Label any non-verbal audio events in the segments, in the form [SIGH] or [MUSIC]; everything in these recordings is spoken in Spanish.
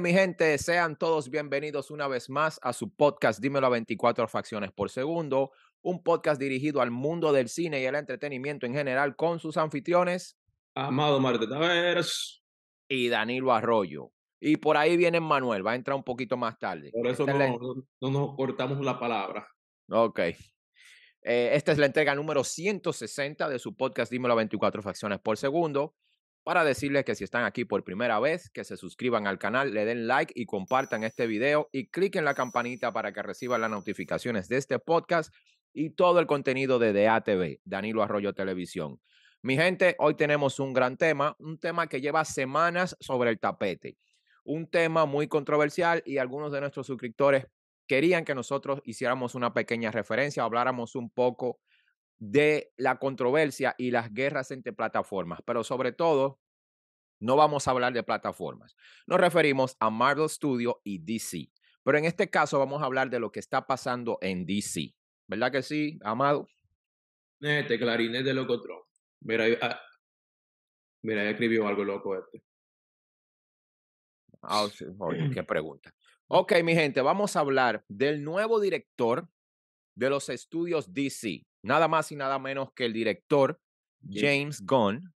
mi gente, sean todos bienvenidos una vez más a su podcast Dímelo a 24 Facciones por Segundo, un podcast dirigido al mundo del cine y el entretenimiento en general con sus anfitriones. Amado Marte Taveras. Y Danilo Arroyo. Y por ahí viene Manuel, va a entrar un poquito más tarde. Por eso no, no, nos cortamos la palabra. Ok. Eh, esta es la entrega número 160 de su podcast Dímelo a 24 Facciones por Segundo para decirles que si están aquí por primera vez, que se suscriban al canal, le den like y compartan este video y cliquen la campanita para que reciban las notificaciones de este podcast y todo el contenido de DATV, Danilo Arroyo Televisión. Mi gente, hoy tenemos un gran tema, un tema que lleva semanas sobre el tapete, un tema muy controversial y algunos de nuestros suscriptores querían que nosotros hiciéramos una pequeña referencia, habláramos un poco de la controversia y las guerras entre plataformas, pero sobre todo no vamos a hablar de plataformas. Nos referimos a Marvel Studios y DC, pero en este caso vamos a hablar de lo que está pasando en DC. ¿Verdad que sí, Amado? Este clarinete de loco Mira, ah, mira, ya escribió algo loco este. Ah, qué [CLEARS THROAT] pregunta. Ok, mi gente, vamos a hablar del nuevo director de los estudios DC, nada más y nada menos que el director James Gunn,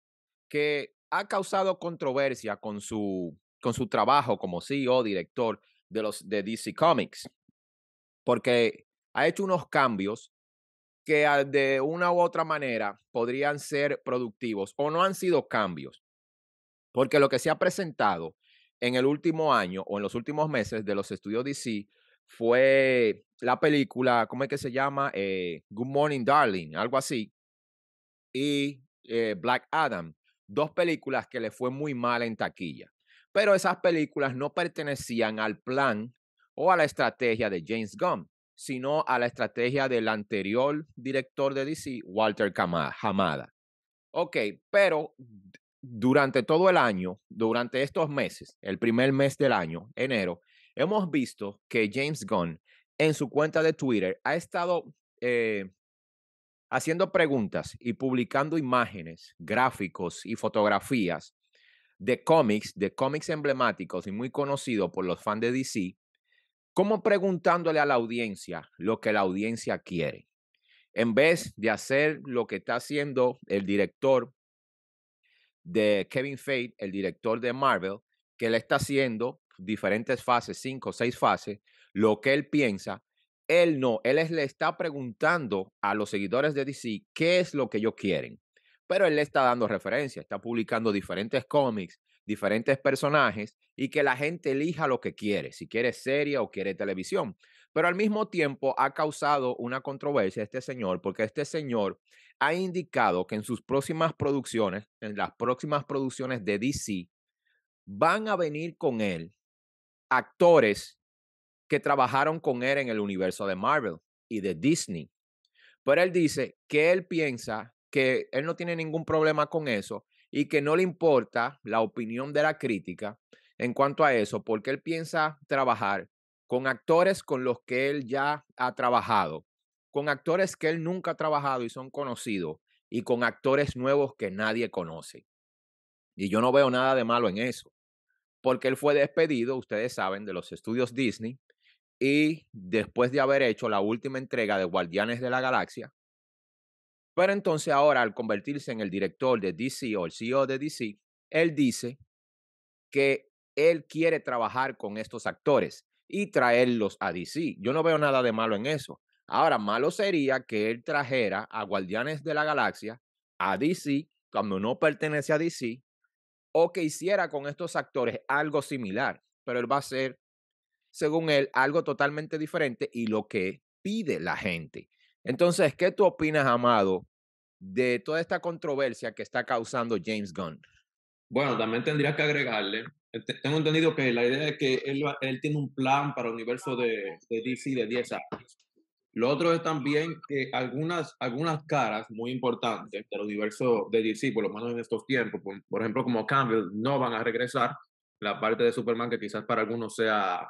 que ha causado controversia con su, con su trabajo como CEO, director de, los, de DC Comics, porque ha hecho unos cambios que ah, de una u otra manera podrían ser productivos o no han sido cambios, porque lo que se ha presentado en el último año o en los últimos meses de los estudios DC fue la película, ¿cómo es que se llama? Eh, Good Morning Darling, algo así, y eh, Black Adam, dos películas que le fue muy mal en taquilla. Pero esas películas no pertenecían al plan o a la estrategia de James Gunn, sino a la estrategia del anterior director de DC, Walter Hamada. Ok, pero durante todo el año, durante estos meses, el primer mes del año, enero, hemos visto que James Gunn en su cuenta de Twitter ha estado eh, haciendo preguntas y publicando imágenes, gráficos y fotografías de cómics, de cómics emblemáticos y muy conocidos por los fans de DC, como preguntándole a la audiencia lo que la audiencia quiere. En vez de hacer lo que está haciendo el director de Kevin Feige, el director de Marvel, que le está haciendo diferentes fases, cinco, seis fases, lo que él piensa. Él no, él le está preguntando a los seguidores de DC qué es lo que ellos quieren. Pero él le está dando referencia, está publicando diferentes cómics, diferentes personajes y que la gente elija lo que quiere, si quiere serie o quiere televisión. Pero al mismo tiempo ha causado una controversia este señor, porque este señor ha indicado que en sus próximas producciones, en las próximas producciones de DC, van a venir con él actores que trabajaron con él en el universo de Marvel y de Disney. Pero él dice que él piensa que él no tiene ningún problema con eso y que no le importa la opinión de la crítica en cuanto a eso, porque él piensa trabajar con actores con los que él ya ha trabajado, con actores que él nunca ha trabajado y son conocidos, y con actores nuevos que nadie conoce. Y yo no veo nada de malo en eso porque él fue despedido, ustedes saben, de los estudios Disney y después de haber hecho la última entrega de Guardianes de la Galaxia. Pero entonces ahora, al convertirse en el director de DC o el CEO de DC, él dice que él quiere trabajar con estos actores y traerlos a DC. Yo no veo nada de malo en eso. Ahora, malo sería que él trajera a Guardianes de la Galaxia a DC cuando no pertenece a DC o que hiciera con estos actores algo similar, pero él va a hacer, según él, algo totalmente diferente y lo que pide la gente. Entonces, ¿qué tú opinas, Amado, de toda esta controversia que está causando James Gunn? Bueno, también tendría que agregarle, eh, tengo entendido que la idea es que él, tiene un plan para el universo de, de DC de 10 años lo otro es también que algunas, algunas caras muy importantes de los de DC, por en estos tiempos, por, ejemplo como Campbell, no van a regresar. La parte de Superman que quizás para algunos sea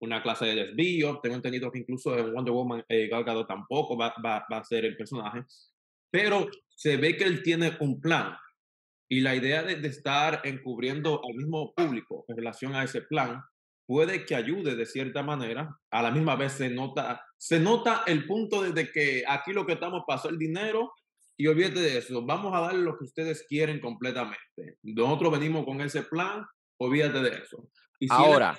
una clase de desvío. Tengo entendido que incluso en Wonder Woman eh, Gal tampoco va, va, a ser el personaje. Pero se ve que él tiene un plan. Y la idea de, estar encubriendo al mismo público en relación a ese plan puede que ayude de cierta manera. A la misma vez se nota, se nota el punto desde que aquí lo que estamos pasó el dinero y olvídate de eso. Vamos a dar lo que ustedes quieren completamente. Nosotros venimos con ese plan, olvídate de eso. Y Ahora.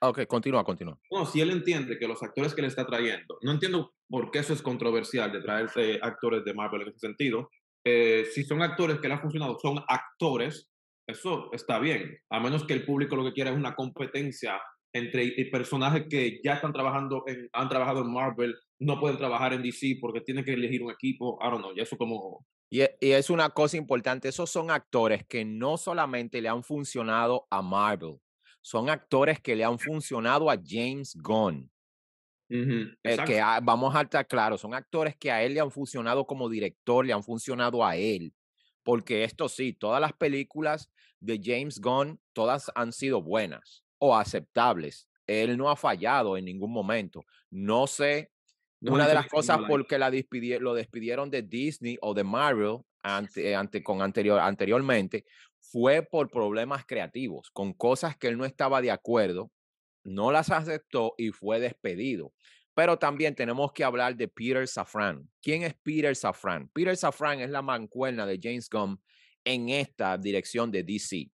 ok, continúa, continúa. No, si él entiende que los actores que le está trayendo, no entiendo por qué eso es controversial de traerse actores de Marvel en ese sentido. Eh, si son actores que le han funcionado, son actores eso está bien, a menos que el público lo que quiera es una competencia entre personajes que ya están trabajando, en, han trabajado en Marvel, no pueden trabajar en DC porque tienen que elegir un equipo, I don't know, ya eso como... E, y, es una cosa importante, esos son actores que no solamente le han funcionado a Marvel, son actores que le han funcionado a James Gunn. Eh, que vamos a estar claros, son actores que a él le han funcionado como director, le han funcionado a él porque esto sí, todas las películas de James Gunn, todas han sido buenas o aceptables. Él no ha fallado en ningún momento. No sé, una de las cosas por la despidi lo despidieron de Disney o de Marvel ante, con anterior, anteriormente fue por problemas creativos, con cosas que él no estaba de acuerdo, no las aceptó y fue despedido. Pero también tenemos que hablar de Peter Safran. ¿Quién es Peter Safran? Peter Safran es la mancuerna de James Gunn en esta dirección de DC.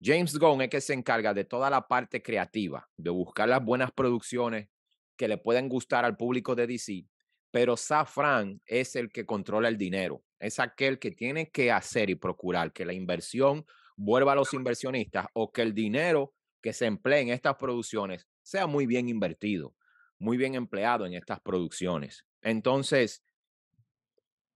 James Gunn es que se encarga de toda la parte creativa, de buscar las buenas producciones que le pueden gustar al público de DC, pero Safran es el que controla el dinero, es aquel que tiene que hacer y procurar que la inversión vuelva a los inversionistas o que el dinero que se emplee en estas producciones sea muy bien invertido muy bien empleado en estas producciones. Entonces,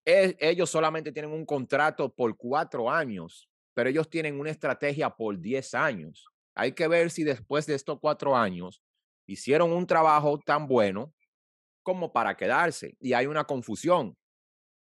e, ellos solamente tienen un contrato por cuatro años, pero ellos tienen una estrategia por diez años. Hay que ver si después de estos cuatro años hicieron un trabajo tan bueno como para quedarse. Y hay una confusión.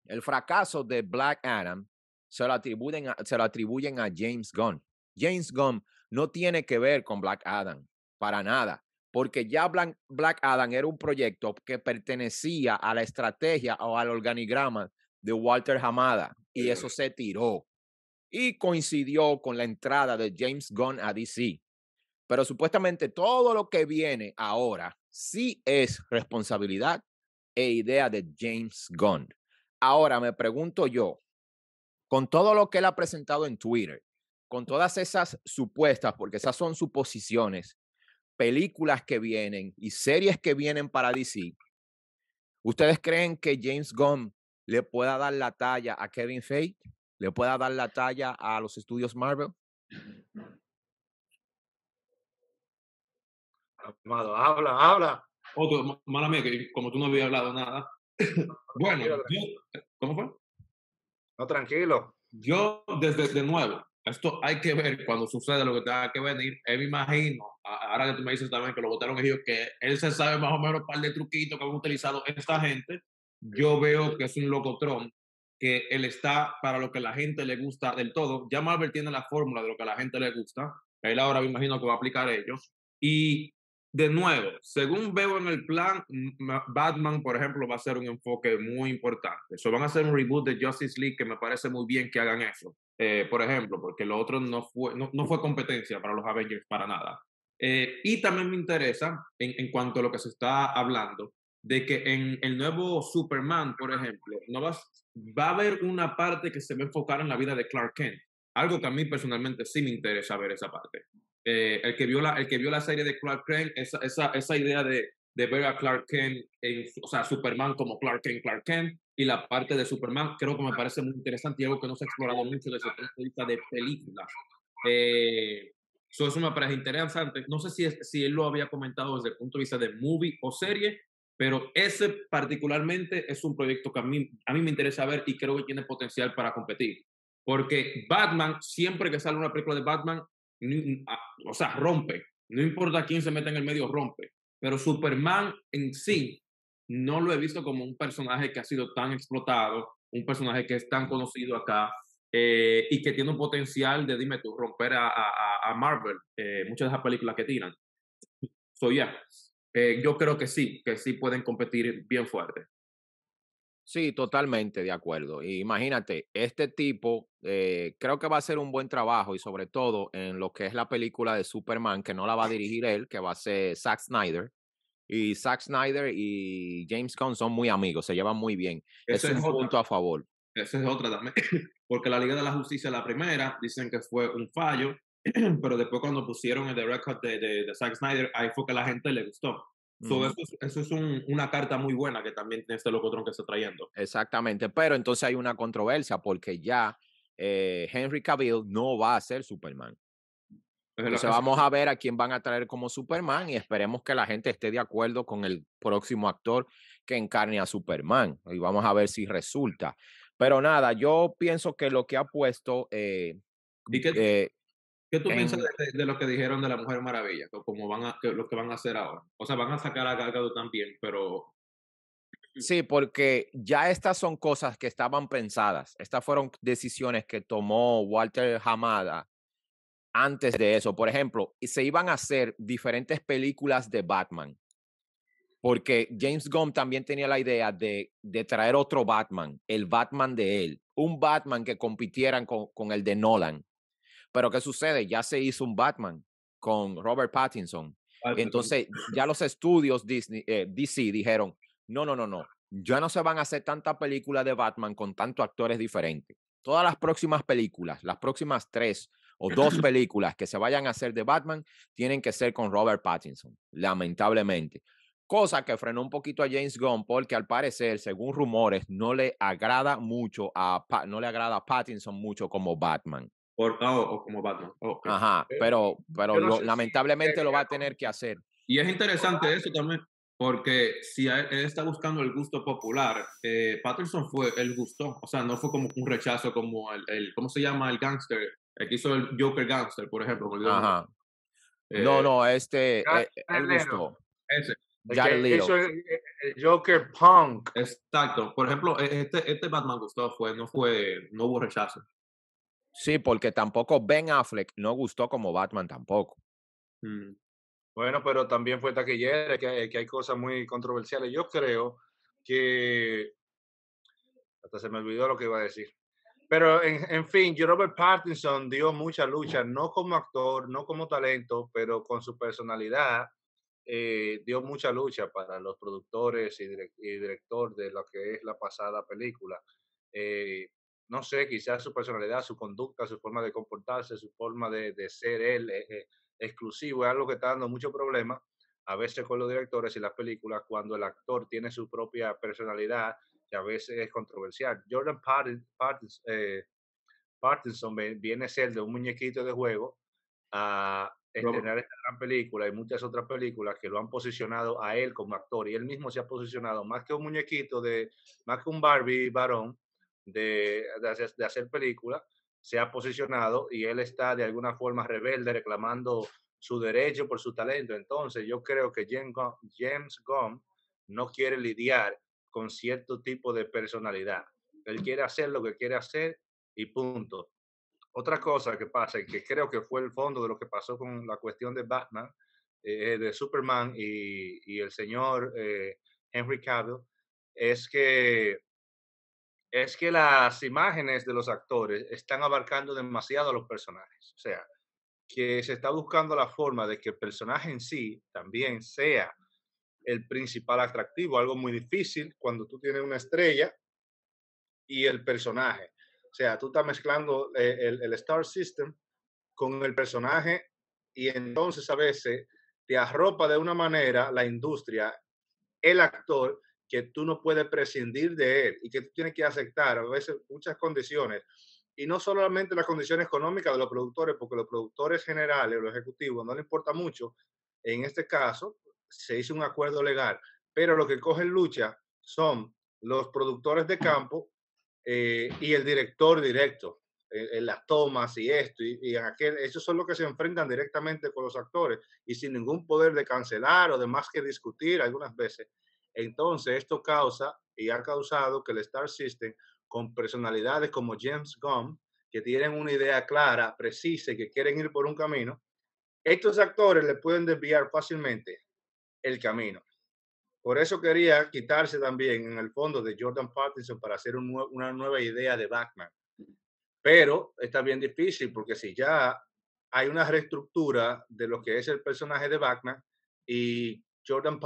El fracaso de Black Adam se lo atribuyen se lo atribuyen a James Gunn. James Gunn no tiene que ver con Black Adam, para nada porque ya Black, Adam era un proyecto que pertenecía a la estrategia o al organigrama de Walter Hamada y eso se tiró. Y coincidió con la entrada de James Gunn a DC. Pero supuestamente todo lo que viene ahora sí es responsabilidad e idea de James Gunn. Ahora me pregunto yo, con todo lo que él ha presentado en Twitter, con todas esas supuestas, porque esas son suposiciones, películas que vienen y series que vienen para DC, ¿ustedes creen que James Gunn le pueda dar la talla a Kevin Feige? ¿Le pueda dar la talla a los estudios Marvel? habla, habla. que como tú no habías hablado nada. bueno, ¿cómo fue? No, tranquilo. Yo, desde de nuevo, esto hay que ver cuando sucede lo que tenga que venir. Él me imagino, ahora que tú me dices también que lo votaron ellos, que él se sabe más o menos un par de truquitos que han utilizado esta gente. Yo veo que es un locotrón, que él está para lo que la gente le gusta del todo. Ya Marvel tiene la fórmula de lo que a la gente le gusta. Él ahora me imagino que va a aplicar ellos. Y de nuevo, según veo en el plan, Batman, por ejemplo, va a ser un enfoque muy importante. eso van a hacer un reboot de Justice League que me parece muy bien que hagan eso, eh, por ejemplo, porque lo otro no fue, fue competencia para los Avengers para nada. Eh, y también me interesa, en, cuanto a lo que se está hablando, de que en el nuevo Superman, por ejemplo, no va, va a haber una parte que se va a enfocar en la vida de Clark Kent. Algo que a mí personalmente sí me interesa ver esa parte. Eh, el, que vio la, el que vio la serie de Clark Kent, esa, esa, esa idea de, de ver a Clark Kent, o sea, Superman como Clark Kent, Clark Kent, y la parte de Superman, creo que me parece muy interesante y algo que no se ha explorado mucho desde el punto de vista de película. Eh, es eso me interesante. No sé si, es, si él lo había comentado desde el punto de vista de movie o serie, pero ese particularmente es un proyecto que a mí, a mí me interesa ver y creo que tiene potencial para competir. Porque Batman, siempre que sale una película de Batman, Ah, o sea, rompe. No importa quién se meta en el medio, rompe. Pero Superman en sí no lo he visto como un personaje que ha sido tan explotado, un personaje que es tan conocido acá eh, y que tiene un potencial de, dime tú, romper a, Marvel, eh, muchas de esas películas que tiran. So, yeah, eh, yo creo que sí, que sí pueden competir bien fuerte. Sí, totalmente de acuerdo. Imagínate, este tipo eh, creo que va a hacer un buen trabajo y sobre todo en lo que es la película de Superman, que no la va a dirigir él, que va a ser Zack Snyder. Y Zack Snyder y James Gunn son muy amigos, se llevan muy bien. Ese es, un punto a favor. Esa es otra también, [LAUGHS] porque la Liga de la Justicia, la primera, dicen que fue un fallo, [CLEARS THROAT] pero después cuando pusieron el record de, de, Zack Snyder, ahí fue que la gente le gustó eso, es, una carta muy buena que también tiene este locotrón que está trayendo. Exactamente, pero entonces hay una controversia porque ya eh, Henry Cavill no va a ser Superman. Entonces vamos a ver a quién van a traer como Superman y esperemos que la gente esté de acuerdo con el próximo actor que encarne a Superman. Y vamos a ver si resulta. Pero nada, yo pienso que lo que ha puesto eh, eh, ¿Qué tú piensas de, lo que dijeron de la Mujer Maravilla? cómo van a, lo que van a hacer ahora. O sea, van a sacar a Galgado también, pero... Sí, porque ya estas son cosas que estaban pensadas. Estas fueron decisiones que tomó Walter Hamada antes de eso. Por ejemplo, se iban a hacer diferentes películas de Batman. Porque James Gunn también tenía la idea de, traer otro Batman, el Batman de él. Un Batman que compitieran con el de Nolan pero ¿qué sucede? Ya se hizo un Batman con Robert Pattinson. Ah, Entonces ya los estudios Disney, eh, DC dijeron, no, no, no, no, ya no se van a hacer tantas películas de Batman con tantos actores diferentes. Todas las próximas películas, las próximas tres o dos [CLEARS THROAT] películas que se vayan a hacer de Batman, tienen que ser con Robert Pattinson, lamentablemente. Cosa que frenó un poquito a James Gunn porque al parecer, según rumores, no le agrada mucho a, no le agrada a Pattinson mucho como Batman. Por, ah, o como Batman. Oh, Ajá, pero, pero, lamentablemente lo va a tener que hacer. Y es interesante eso también, porque si él está buscando el gusto popular, eh, Patterson fue el gusto, o sea, no fue como un rechazo como el, ¿cómo se llama? El gangster, el que hizo el Joker Gangster, por ejemplo. Ajá. no, eh, no, este, el eh, gusto. Ese. El Joker Punk. Exacto. Por ejemplo, e, este, este Batman gustó. fue, no fue, no hubo rechazo. Sí, porque tampoco Ben Affleck no gustó como Batman tampoco. Mm. Bueno, pero también fue taquillera, que, que hay cosas muy controversiales. Yo creo que... Hasta se me olvidó lo que iba a decir. Pero en, en, fin, Robert Pattinson dio mucha lucha, no como actor, no como talento, pero con su personalidad, eh, dio mucha lucha para los productores y, director de lo que es la pasada película. Eh, no sé, quizás su personalidad, su conducta, su forma de comportarse, su forma de, ser él eh, eh, exclusivo, es algo que está dando mucho problema a veces con los directores y las películas cuando el actor tiene su propia personalidad que a veces es controversial. Jordan Partinson, eh, viene a ser de un muñequito de juego a estrenar esta gran película y muchas otras películas que lo han posicionado a él como actor y él mismo se ha posicionado más que un muñequito de más que un Barbie varón de, de, hacer, película se ha posicionado y él está de alguna forma rebelde reclamando su derecho por su talento. Entonces yo creo que James Gunn no quiere lidiar con cierto tipo de personalidad. Él quiere hacer lo que quiere hacer y punto. Otra cosa que pasa, y que creo que fue el fondo de lo que pasó con la cuestión de Batman, eh, de Superman y, el señor eh, Henry Cavill, es que es que las imágenes de los actores están abarcando demasiado a los personajes. O sea, que se está buscando la forma de que el personaje en sí también sea el principal atractivo, algo muy difícil cuando tú tienes una estrella y el personaje. O sea, tú estás mezclando eh, el, Star System con el personaje y entonces a veces te arropa de una manera la industria, el actor, que tú no puedes prescindir de él y que tú tienes que aceptar a veces muchas condiciones. Y no solamente las condiciones económicas de los productores, porque los productores generales, los ejecutivos, no le importa mucho. En este caso, se hizo un acuerdo legal, pero lo que cogen lucha son los productores de campo eh, y el director directo, eh, en, las tomas y esto, y, aquel, esos son los que se enfrentan directamente con los actores y sin ningún poder de cancelar o de más que discutir algunas veces. Entonces, esto causa y ha causado que el Star System, con personalidades como James Gunn, que tienen una idea clara, precisa y que quieren ir por un camino, estos actores le pueden desviar fácilmente el camino. Por eso quería quitarse también en el fondo de Jordan Pattinson para hacer una nueva idea de Batman. Pero está bien difícil porque si ya hay una reestructura de lo que es el personaje de Batman y Jordan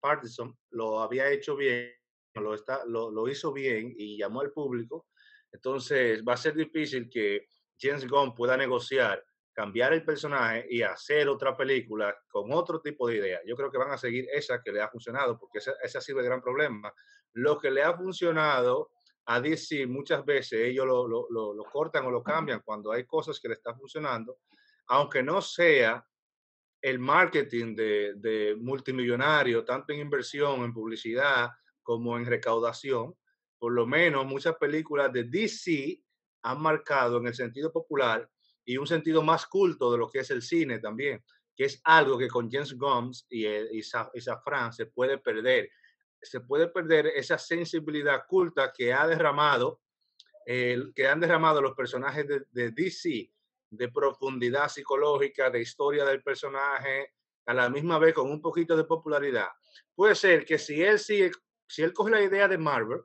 paterson lo había hecho bien, lo, hizo bien y llamó al público. Entonces va a ser difícil que James Gunn pueda negociar, cambiar el personaje y hacer otra película con otro tipo de idea. Yo creo que van a seguir esa que le ha funcionado, porque ese, sirve ha sido gran problema. Lo que le ha funcionado a DC muchas veces, ellos lo cortan o lo cambian cuando hay cosas que le están funcionando, aunque no sea el marketing de, multimillonarios, tanto en inversión, en publicidad, como en recaudación. Por lo menos muchas películas de DC han marcado en el sentido popular y un sentido más culto de lo que es el cine también, que es algo que con James Gomes y, Safran se puede perder. Se puede perder esa sensibilidad culta que ha derramado, que han derramado los personajes de DC de profundidad psicológica, de historia del personaje, a la misma vez con un poquito de popularidad. Puede ser que si él si él coge la idea de Marvel,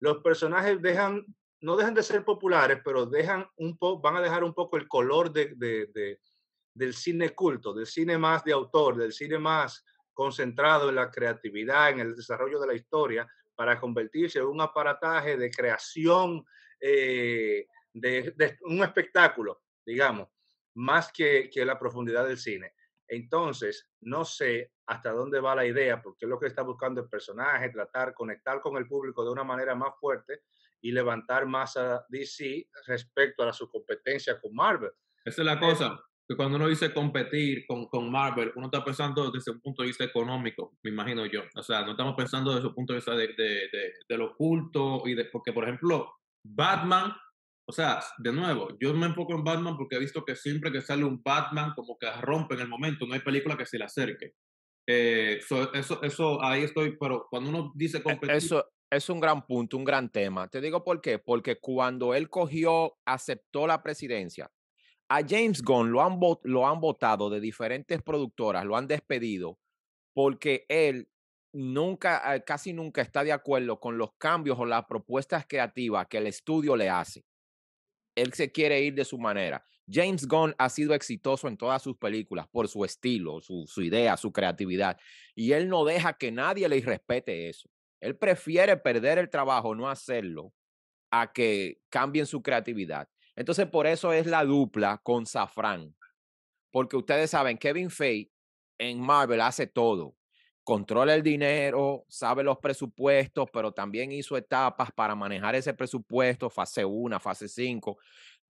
los personajes dejan, no dejan de ser populares, pero dejan un van a dejar un poco el color de, del cine culto, del cine más de autor, del cine más concentrado en la creatividad, en el desarrollo de la historia, para convertirse en un aparataje de creación eh, de, un espectáculo digamos, más que, que la profundidad del cine. Entonces, no sé hasta dónde va la idea, porque es lo que está buscando el personaje, tratar, conectar con el público de una manera más fuerte y levantar más a DC respecto a su competencia con Marvel. Esa es la eh, cosa, que cuando uno dice competir con, con Marvel, uno está pensando desde un punto de vista económico, me imagino yo. O sea, no estamos pensando desde un punto de vista de, de, de lo oculto y de, porque, por ejemplo, Batman o sea, de nuevo, yo me enfoco en Batman porque he visto que siempre que sale un Batman, como que rompe en el momento, no hay película que se le acerque. Eh, eso, eso, ahí estoy, pero cuando uno dice e, competir. Eso es un gran punto, un gran tema. Te digo por qué, porque cuando él cogió, aceptó la presidencia, a James Gunn lo han, lo han votado de diferentes productoras, lo han despedido, porque él nunca, eh, casi nunca está de acuerdo con los cambios o las propuestas creativas que el estudio le hace él se quiere ir de su manera. James Gunn ha sido exitoso en todas sus películas por su estilo, su, idea, su creatividad. Y él no deja que nadie le respete eso. Él prefiere perder el trabajo, no hacerlo, a que cambien su creatividad. Entonces, por eso es la dupla con Safran. Porque ustedes saben, Kevin Feige en Marvel hace todo controla el dinero, sabe los presupuestos, pero también hizo etapas para manejar ese presupuesto, fase 1, fase 5.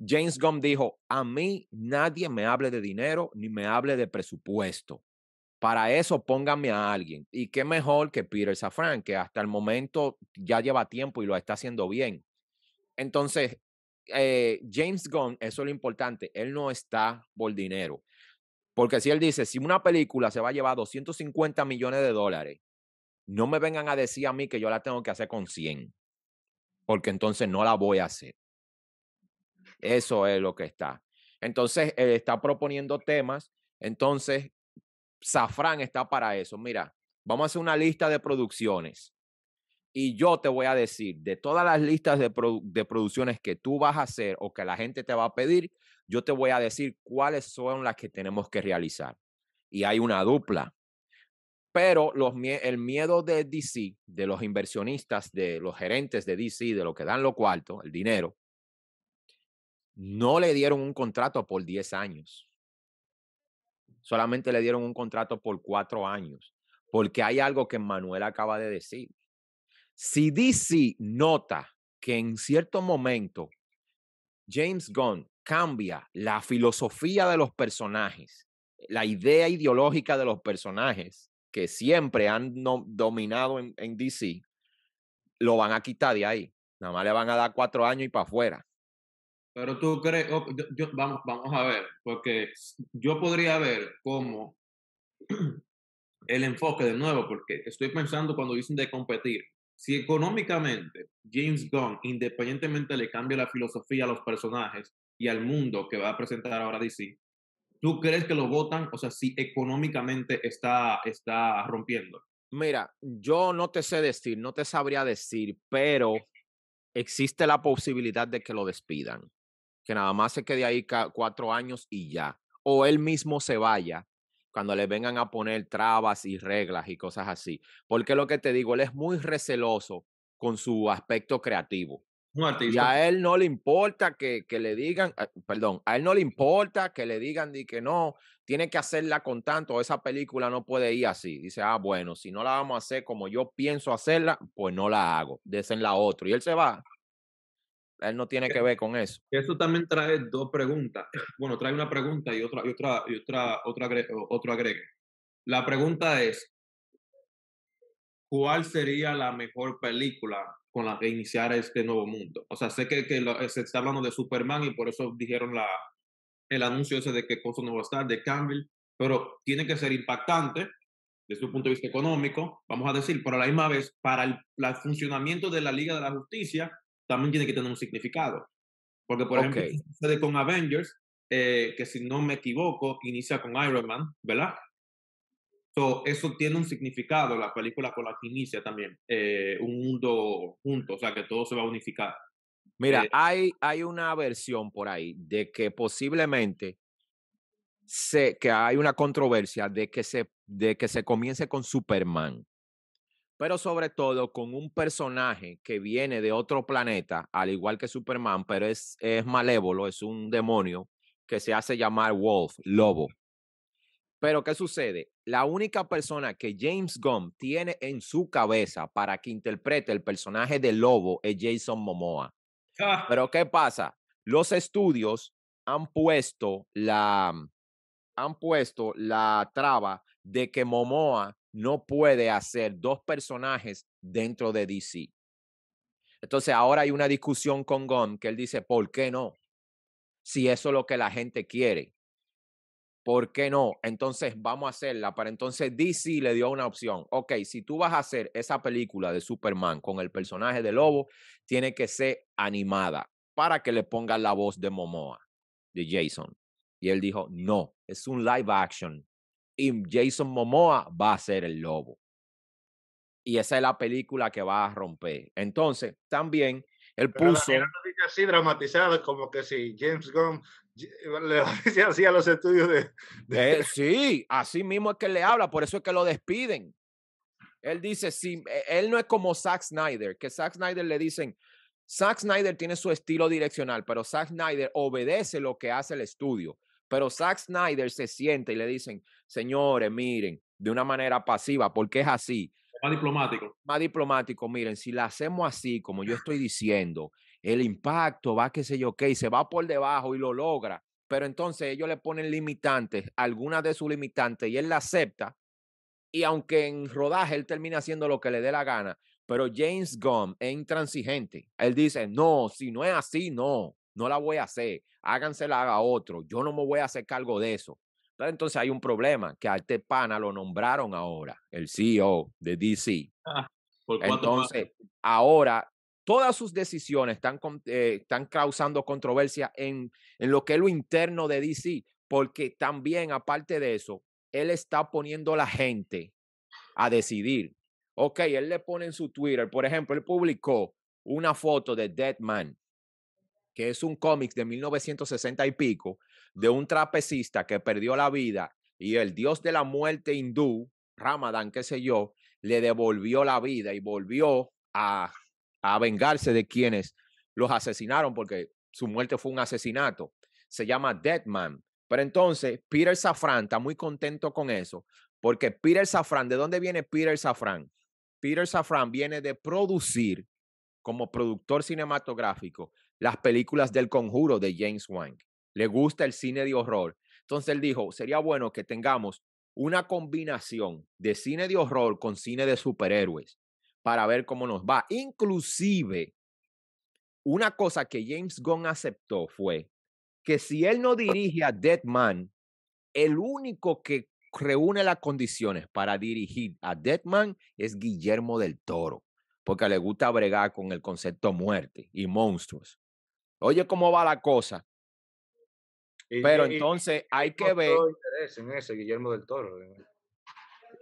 James Gunn dijo, a mí nadie me hable de dinero ni me hable de presupuesto. Para eso póngame a alguien. Y qué mejor que Peter Safran, que hasta el momento ya lleva tiempo y lo está haciendo bien. Entonces, eh, James Gunn, eso es lo importante, él no está por dinero. Porque si él dice, si una película se va a llevar 250 millones de dólares, no me vengan a decir a mí que yo la tengo que hacer con 100, porque entonces no la voy a hacer. Eso es lo que está. Entonces, él está proponiendo temas. Entonces, Safran está para eso. Mira, vamos a hacer una lista de producciones. Y yo te voy a decir, de todas las listas de, de producciones que tú vas a hacer o que la gente te va a pedir, yo te voy a decir cuáles son las que tenemos que realizar. Y hay una dupla. Pero el miedo de DC, de los inversionistas, de los gerentes de DC, de lo que dan lo cuarto, el dinero, no le dieron un contrato por 10 años. Solamente le dieron un contrato por 4 años. Porque hay algo que Manuel acaba de decir. Si DC nota que en cierto momento James Gunn cambia la filosofía de los personajes, la idea ideológica de los personajes que siempre han dominado en, DC, lo van a quitar de ahí. Nada más le van a dar cuatro años y para afuera. Pero tú crees, oh, vamos, vamos a ver, porque yo podría ver cómo [CLEARS THROAT] el enfoque de nuevo, porque estoy pensando cuando dicen de competir, si económicamente James Gunn, independientemente le cambia la filosofía a los personajes, y al mundo que va a presentar ahora DC, ¿tú crees que lo votan? O sea, si económicamente está, está rompiendo. Mira, yo no te sé decir, no te sabría decir, pero existe la posibilidad de que lo despidan, que nada más se quede ahí cuatro años y ya, o él mismo se vaya cuando le vengan a poner trabas y reglas y cosas así, porque lo que te digo, él es muy receloso con su aspecto creativo. Y a él no le importa que, que le digan, ah, perdón, a él no le importa que le digan de que no, tiene que hacerla con tanto, esa película no puede ir así. Dice, ah, bueno, si no la vamos a hacer como yo pienso hacerla, pues no la hago, desen la otra. Y él se va. Él no tiene e que ver con eso. Eso también trae dos preguntas. [CLEARS THROAT] Bueno, trae una pregunta y otra, y otra, y otra, otra otro agregue. La pregunta es, ¿cuál sería la mejor película con la que iniciar este nuevo mundo. O sea, sé que, se está hablando de Superman y por eso dijeron la, el anuncio ese de que Coso no va a estar, de Campbell, pero tiene que ser impactante desde un punto de vista económico, vamos a decir, pero a la misma vez, para el, funcionamiento de la Liga de la Justicia, también tiene que tener un significado. Porque, por ejemplo, sucede con Avengers, eh, que si no me equivoco, inicia con Iron Man, ¿verdad? eso tiene un significado, la película con la que inicia también, eh, un mundo junto, o sea, que todo se va a unificar. Mira, eh, hay, hay una versión por ahí de que posiblemente se, que hay una controversia de que, se, de que se comience con Superman, pero sobre todo con un personaje que viene de otro planeta, al igual que Superman, pero es, es malévolo, es un demonio que se hace llamar Wolf, lobo. Pero ¿qué sucede? La única persona que James Gunn tiene en su cabeza para que interprete el personaje de Lobo es Jason Momoa. Ah. Pero ¿qué pasa? Los estudios han puesto la mm, han puesto la traba de que Momoa no puede hacer dos personajes dentro de DC. Entonces ahora hay una discusión con Gunn que él dice, ¿por qué no? Si eso es lo que la gente quiere. ¿Por qué no? Entonces vamos a hacerla. Para entonces DC le dio una opción. Ok, si tú vas a hacer esa película de Superman con el personaje de Lobo, tiene que ser animada para que le pongan la voz de Momoa, de Jason. Y él dijo, no, es un live action. Y Jason Momoa va a ser el Lobo. Y esa es la película que va a romper. Entonces, también él puso. así dramatizado, como que si James Gunn [LAUGHS] le hacía así a los estudios de. Eh, sí, así mismo es que le habla, por eso es que lo despiden. Él dice, sí, e, él no es como Zack Snyder, que Zack Snyder le dicen, Zack Snyder tiene su estilo direccional, pero Zack Snyder obedece lo que hace el estudio. Pero Zack Snyder se siente y le dicen, señores, miren, de una manera pasiva, porque es así. Más diplomático. Más diplomático. Miren, si la hacemos así, como yo estoy diciendo, el impacto va, qué sé yo, qué, y se va por debajo y lo logra. Pero entonces ellos le ponen limitantes, algunas de sus limitantes, y él la acepta. Y aunque en rodaje él termina haciendo lo que le dé la gana, pero James Gunn es intransigente. Él dice, no, si no es así, no, no la voy a hacer. Hágansela haga otro. Yo no me voy a hacer cargo de eso entonces hay un problema, que a este lo nombraron ahora, el CEO de DC. Ah, entonces, ahora todas sus decisiones eh, están, causando controversia en, en lo que es lo interno de DC, porque también, aparte de eso, él está poniendo a la gente a decidir. Ok, él le pone en su Twitter, por ejemplo, él publicó una foto de Deadman, que es un cómic de 1960 y pico, de un trapecista que perdió la vida y el dios de la muerte hindú, Ramadán, qué sé yo, le devolvió la vida y volvió a, a vengarse de quienes los asesinaron porque su muerte fue un asesinato. Se llama Deadman. Pero entonces, Peter Safran está muy contento con eso, porque Peter Safran, ¿de dónde viene Peter Safran? Peter Safran viene de producir como productor cinematográfico las películas del conjuro de James Wang le gusta el cine de horror. Entonces él dijo, sería bueno que tengamos una combinación de cine de horror con cine de superhéroes para ver cómo nos va. Inclusive, una cosa que James Gunn aceptó fue que si él no dirige a Deadman, el único que reúne las condiciones para dirigir a Deadman es Guillermo del Toro, porque le gusta bregar con el concepto muerte y monstruos. Oye, ¿cómo va la cosa? Pero entonces hay que ver. interés en ese, Guillermo del Toro. y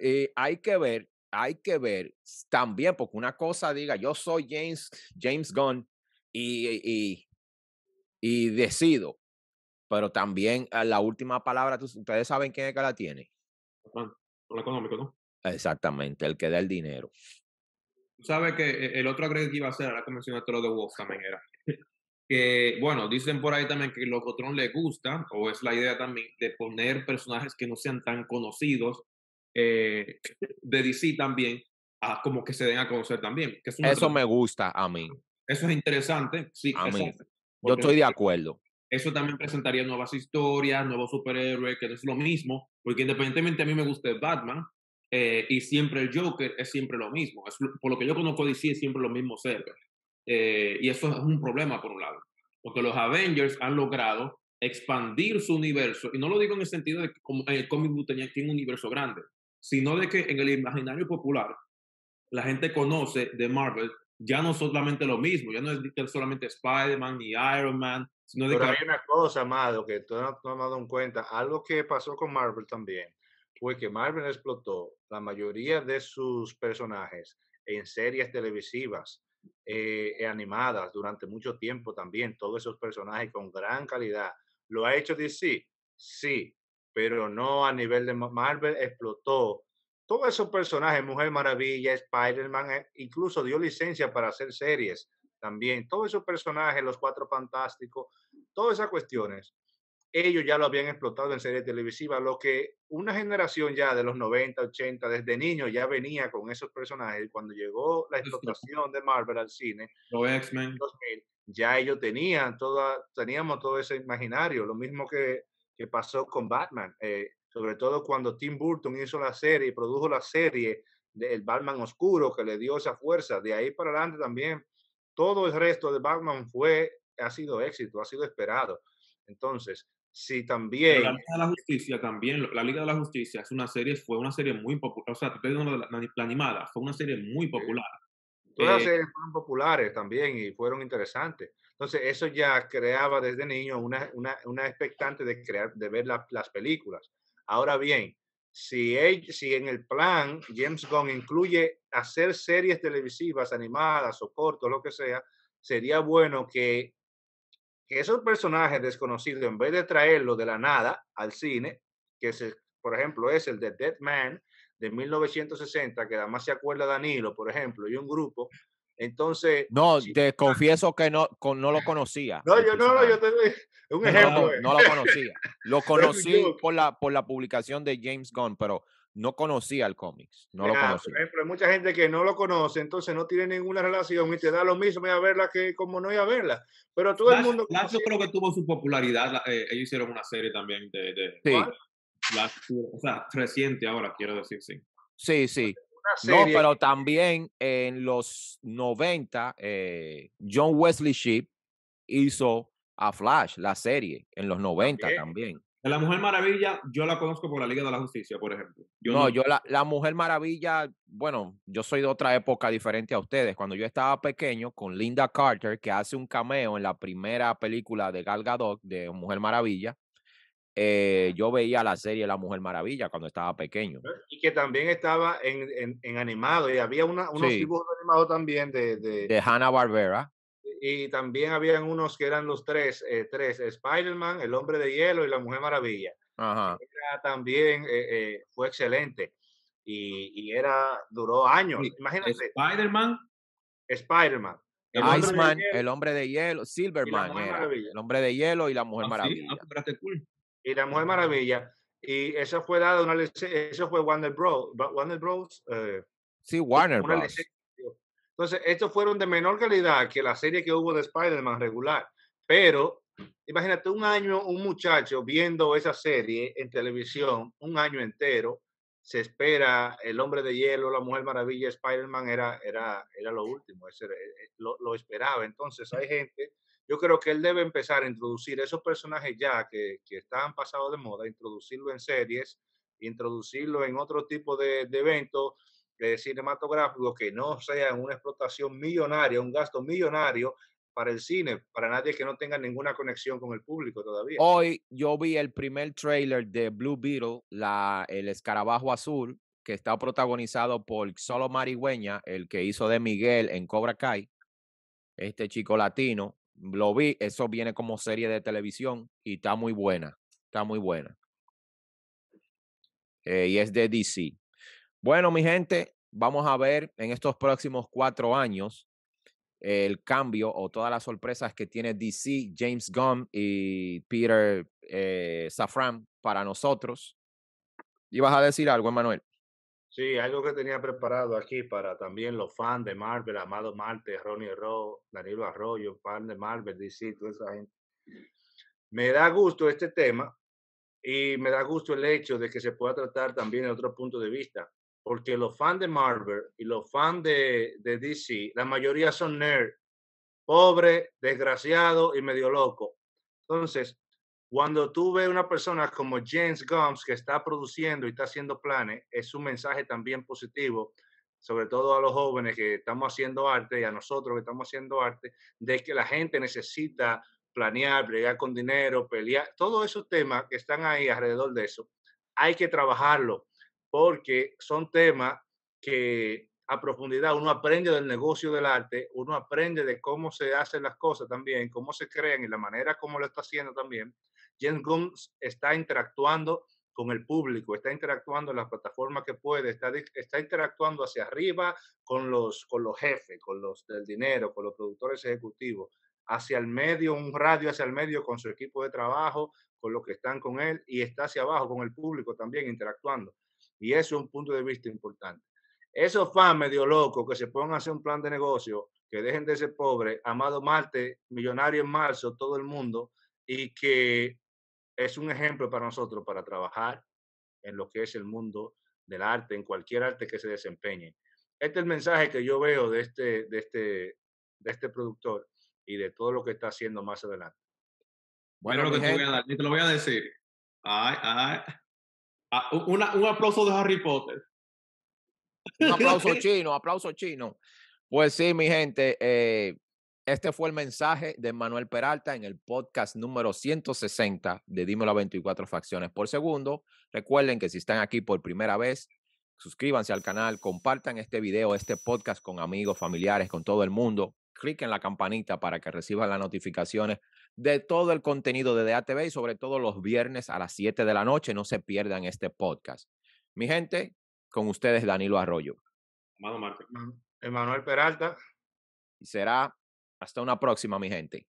eh, hay que ver, hay que ver también, porque una cosa diga, yo soy James, James Gunn y, y, y decido, pero también ah, la última palabra, ustedes saben quién es que la tiene. Lo económico, ¿no? Exactamente, el que da el dinero. Tú sabes que eh, el otro agregado que iba a ser ahora que mencionaste Toro de Wolf también era. [LAUGHS] que, bueno, dicen por ahí también que Locotron le gusta, o es la idea también, de poner personajes que no sean tan conocidos eh, [LAUGHS] de DC también, a como que se den a conocer también. eso me gusta a mí. Eso es interesante, sí. A mí. Yo estoy de acuerdo. Eso también presentaría nuevas historias, nuevos superhéroes, que no es lo mismo, porque independientemente a mí me guste Batman, eh, y siempre el Joker es siempre lo mismo. Es, por lo que yo conozco DC es siempre lo mismo ser. Eh, y eso es un problema por un lado, porque los Avengers han logrado expandir su universo, y no lo digo en el sentido de que el cómic tenía, aquí un universo grande, sino de que en el imaginario popular la gente conoce de Marvel ya no solamente lo mismo, ya no es solamente Spider-Man ni Iron Man, sino de Pero que... hay una cosa, Amado, que tú no has tomado en cuenta, algo que pasó con Marvel también, fue que Marvel explotó la mayoría de sus personajes en series televisivas eh, eh, animadas durante mucho tiempo también, todos esos personajes con gran calidad. ¿Lo ha hecho DC? Sí, pero no a nivel de Marvel, explotó todos esos personajes, Mujer Maravilla, Spider-Man, eh, incluso dio licencia para hacer series también, todos esos personajes, los cuatro fantásticos, todas esas cuestiones ellos ya lo habían explotado en series televisivas, lo que una generación ya de los 90, 80, desde niños ya venía con esos personajes. Cuando llegó la explotación de Marvel al cine, los X-Men, ya ellos tenían toda, teníamos todo ese imaginario, lo mismo que, pasó con Batman, eh, sobre todo cuando Tim Burton hizo la serie, y produjo la serie del Batman Oscuro que le dio esa fuerza, de ahí para adelante también todo el resto de Batman fue, ha sido éxito, ha sido esperado. Entonces, si también. la Liga de la Justicia también, la Liga de la Justicia es una serie, fue una serie muy popular, o sea, la, la, animada, fue una serie muy popular. Todas las eh series fueron populares también y fueron interesantes. Entonces, eso ya creaba desde niño una, una, una expectante de, crear, de ver las películas. Ahora bien, si, si en el plan James Gunn incluye hacer series televisivas, animadas o cortos, lo que sea, sería bueno que que esos personajes desconocidos, en vez de traerlo de la nada al cine, que se, por ejemplo es el de Dead Man de 1960, que además se acuerda Danilo, por ejemplo, y un grupo, entonces... No, te confieso que no, no lo conocía. No, yo no, yo te un ejemplo. Eh. No, lo conocía. Lo [LAUGHS] conocí por la, por la publicación de James Gunn, pero no conocía el cómics, no lo ah, conocía. Por ejemplo, hay mucha gente que no lo conoce, entonces no tiene ninguna relación y te da lo mismo ir a verla que como no ir a verla. Pero todo el mundo... Flash creo que tuvo su popularidad, eh, ellos hicieron una serie también de... de o sea, reciente ahora, quiero decir, sí. Sí, sí. No, pero también en los 90, eh, John Wesley Shipp hizo a Flash, la serie, en los 90 también la Mujer Maravilla, yo la conozco por la Liga de la Justicia, por ejemplo. no, yo la, Mujer Maravilla, bueno, yo soy de otra época diferente a ustedes. Cuando yo estaba pequeño con Linda Carter, que hace un cameo en la primera película de Gal Gadot, de Mujer Maravilla, eh, yo veía la serie La Mujer Maravilla cuando estaba pequeño. Y que también estaba en, en, animado, y había una, unos dibujos animados también de, de... de Hanna Barbera y también habían unos que eran los tres, eh, tres, Spider-Man, el hombre de hielo y la mujer maravilla. Ajá. Era también, eh, eh, fue excelente y, era, duró años. Imagínate. Spider-Man. Spider-Man. El, ah, el hombre de hielo, Silverman el hombre de hielo y la mujer ah, ah, maravilla. Este y la mujer maravilla. Y eso fue dado, una eso fue Warner Bros. Warner Bros. sí, Warner Bros. Entonces, estos fueron de menor calidad que la serie que hubo de Spider-Man regular. Pero imagínate un año, un muchacho viendo esa serie en televisión, un año entero, se espera El Hombre de Hielo, La Mujer Maravilla, Spider-Man, era, era, era lo último, eh, eh, lo, esperaba. Entonces hay gente, yo creo que él debe empezar a introducir esos personajes ya que, que están pasados de moda, introducirlo en series, introducirlo en otro tipo de, de eventos eh, cinematográfico que no sea una explotación millonaria, un gasto millonario para el cine, para nadie que no tenga ninguna conexión con el público todavía. Hoy yo vi el primer trailer de Blue Beetle, la, el escarabajo azul, que está protagonizado por Solo Marigüeña, el que hizo de Miguel en Cobra Kai, este chico latino. Lo vi, eso viene como serie de televisión y está muy buena, está muy buena. Eh, y es de DC. Bueno, mi gente, vamos a ver en estos próximos cuatro años el cambio o todas las sorpresas que tiene DC, James Gunn y Peter eh, Safran para nosotros. ¿Ibas a decir algo, Emanuel? Sí, algo que tenía preparado aquí para también los fans de Marvel, Amado Marte, Ronnie Rowe, Danilo Arroyo, fan de Marvel, DC, toda esa gente. Me da gusto este tema y me da gusto el hecho de que se pueda tratar también de otro punto de vista porque los fans de Marvel y los fans de, DC, la mayoría son nerds, pobres, desgraciados y medio locos. Entonces, cuando tú ves una persona como James Gums que está produciendo y está haciendo planes, es un mensaje también positivo, sobre todo a los jóvenes que estamos haciendo arte y a nosotros que estamos haciendo arte, de que la gente necesita planear, pelear con dinero, pelear, todos esos temas que están ahí alrededor de eso, hay que trabajarlo porque son temas que a profundidad uno aprende del negocio del arte, uno aprende de cómo se hacen las cosas también, cómo se crean y la manera como lo está haciendo también. James Gunn está interactuando con el público, está interactuando en las plataformas que puede, está, está interactuando hacia arriba con los, con los jefes, con los del dinero, con los productores ejecutivos, hacia el medio, un radio hacia el medio con su equipo de trabajo, con los que están con él y está hacia abajo con el público también interactuando. Y eso es un punto de vista importante. Esos fans medio locos que se pongan a hacer un plan de negocio, que dejen de ser pobres, Amado Marte, millonario en marzo, todo el mundo, y que es un ejemplo para nosotros para trabajar en lo que es el mundo del arte, en cualquier arte que se desempeñe. Este es el mensaje que yo veo de este, de este, de este productor y de todo lo que está haciendo más adelante. Bueno, lo que te voy a dar, te lo voy a decir. Ay, ay. Ah, un aplauso de Harry Potter. Un [LAUGHS] aplauso chino, aplauso chino. Pues sí, mi gente, eh, este fue el mensaje de Manuel Peralta en el podcast número 160 de Dímelo a 24 facciones por segundo. Recuerden que si están aquí por primera vez, suscríbanse al canal, compartan este video, este podcast con amigos, familiares, con todo el mundo clic en la campanita para que reciban las notificaciones de todo el contenido de DATV y sobre todo los viernes a las 7 de la noche. No se pierdan este podcast. Mi gente, con ustedes Danilo Arroyo. Amado Emanuel Peralta. Y será hasta una próxima, mi gente.